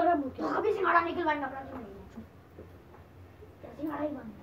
खराब कभी सिंगाड़ा निकलवाएंगे सिंगाड़ा ही बंद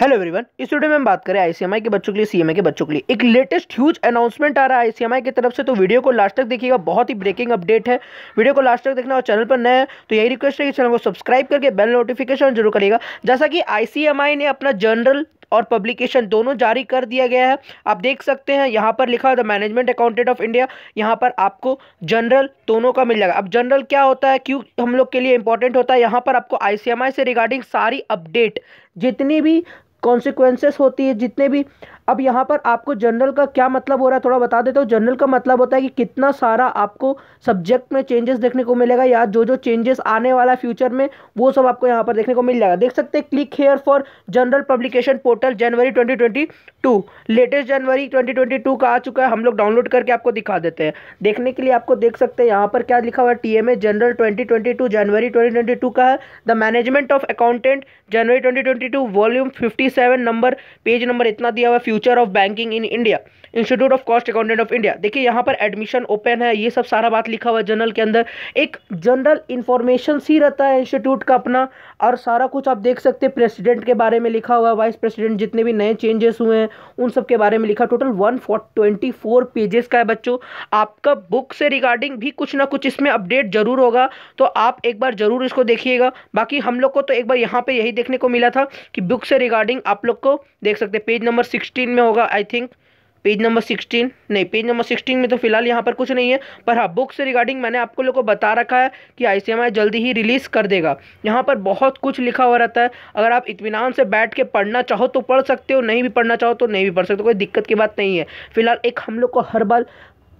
हेलो एवरीवन इस वीडियो में हम बात करें आईसीएमआई के बच्चों के लिए सीएमए के बच्चों के लिए एक लेटेस्ट ह्यूज अनाउंसमेंट आ रहा है आईसीएमआई की तरफ से तो वीडियो को लास्ट तक देखिएगा बहुत ही ब्रेकिंग अपडेट है वीडियो को लास्ट तक देखना और चैनल पर नया है तो यही रिक्वेस्ट है कि चैनल को सब्सक्राइब करके बेल नोटिफिकेशन जरूर करिएगा जैसा कि आई ने अपना जनरल और पब्लिकेशन दोनों जारी कर दिया गया है आप देख सकते हैं यहाँ पर लिखा होता है मैनेजमेंट अकाउंटेंट ऑफ इंडिया यहाँ पर आपको जनरल दोनों का मिल जाएगा अब जनरल क्या होता है क्यों हम लोग के लिए इंपॉर्टेंट होता है यहाँ पर आपको आई से रिगार्डिंग सारी अपडेट जितनी भी कॉन्सिक्वेंसेस होती है जितने भी अब यहाँ पर आपको जनरल का क्या मतलब हो रहा है थोड़ा बता देता हूँ जनरल का मतलब होता है कि कितना सारा आपको सब्जेक्ट में चेंजेस देखने को मिलेगा या जो जो चेंजेस आने वाला फ्यूचर में वो सब आपको यहाँ पर देखने को मिल जाएगा देख सकते हैं click here for general publication portal January twenty latest January twenty का आ चुका है हम लोग डाउनलोड करके आपको दिखा देते हैं देखने के लिए आपको देख सकते हैं यहाँ पर क्या लिखा हुआ है T general twenty January twenty का है the management of accountant January twenty volume fifty number page number इतना दिया हुआ है future of banking in India institute of cost accountant of India देखिए यहाँ पर एडमिशन ओपन है ये सब सारा बात लिखा हुआ है जनरल के अंदर एक जनरल इन्फॉर्मेशन सी रहता है इंस्टीट्यूट का अपना और सारा कुछ आप देख सकते हैं प्रेसिडेंट के बारे में लिखा हुआ वाइस प्रेसिडेंट जितने भी नए चेंजेस हुए हैं उन सब के बारे में लिखा टोटल वन पेजेस का है बच्चों आपका बुक से रिगार्डिंग भी कुछ ना कुछ इसमें अपडेट जरूर होगा तो आप एक बार जरूर इसको देखिएगा बाकी हम लोग को तो एक बार यहाँ पर यही देखने को मिला था कि बुक से रिगार्डिंग आप लोग को देख सकते पेज नंबर सिक्सटी सिक्सटीन में होगा I think page number sixteen नहीं पेज नंबर सिक्सटीन में तो फिलहाल यहाँ पर कुछ नहीं है पर हाँ बुक से रिगार्डिंग मैंने आपको लोगों को बता रखा है कि आई जल्दी ही रिलीज़ कर देगा यहाँ पर बहुत कुछ लिखा हुआ रहता है अगर आप इतमान से बैठ के पढ़ना चाहो तो पढ़ सकते हो नहीं भी पढ़ना चाहो तो नहीं भी पढ़ सकते कोई दिक्कत की बात नहीं है फिलहाल एक हम लोग को हर बार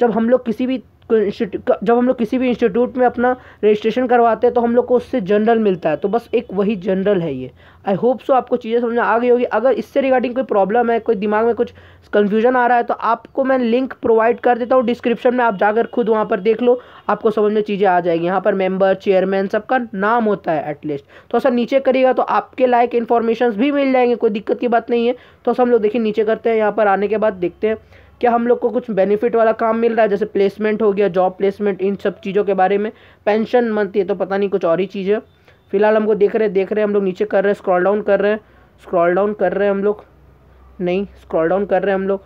जब हम लोग किसी भी जब हम लोग किसी भी इंस्टीट्यूट में अपना रजिस्ट्रेशन करवाते हैं तो हम लोग को उससे जनरल मिलता है तो बस एक वही जनरल है ये आई होप सो आपको चीज़ें समझ में आ गई होगी अगर इससे रिगार्डिंग कोई प्रॉब्लम है कोई दिमाग में कुछ कन्फ्यूजन आ रहा है तो आपको मैं लिंक प्रोवाइड कर देता हूँ डिस्क्रिप्शन में आप जाकर खुद वहाँ पर देख लो आपको समझ में चीज़ें आ जाएगी यहाँ पर मेम्बर चेयरमैन सबका नाम होता है एटलीस्ट तो सर नीचे करिएगा तो आपके लायक इन्फॉर्मेशन भी मिल जाएंगे कोई दिक्कत की बात नहीं है तो हम लोग देखिए नीचे करते हैं यहाँ पर आने के बाद देखते हैं क्या हम लोग को कुछ बेनिफिट वाला काम मिल रहा है जैसे प्लेसमेंट हो गया जॉब प्लेसमेंट इन सब चीज़ों के बारे में पेंशन मंथ ये तो पता नहीं कुछ और ही चीज़ है फिलहाल हमको देख रहे देख रहे हम लोग नीचे कर रहे हैं स्क्रॉल डाउन कर रहे हैं स्क्रॉल डाउन कर रहे हैं हम लोग नहीं स्क्रॉल डाउन कर रहे हैं हम लोग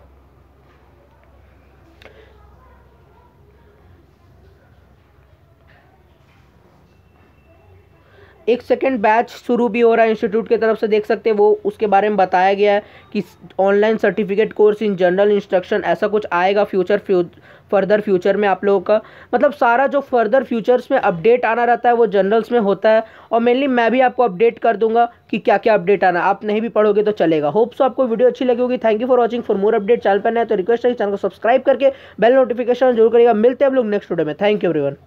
एक सेकेंड बैच शुरू भी हो रहा है इंस्टीट्यूट की तरफ से देख सकते हैं वो उसके बारे में बताया गया है कि online certificate course in general instruction ऐसा कुछ आएगा फ्यूचर फ्यू फर्दर फ्यूचर में आप लोगों का मतलब सारा जो फर्दर फ्यूचर्स में अपडेट आना रहता है वो जनरल्स में होता है और मेनली मैं भी आपको अपडेट कर दूंगा कि क्या क्या अपडेट आना आप नहीं भी पढ़ोगे तो चलेगा होप सो आपको वीडियो अच्छी लगी होगी thank you for watching for more update channel पर नया तो रिक्वेस्ट है चैनल को सब्सक्राइब करके बेल नोटिफिकेशन जरूर करेगा मिलते हैं हम लोग नेक्स्ट वीडियो में थैंक यू एवरीवन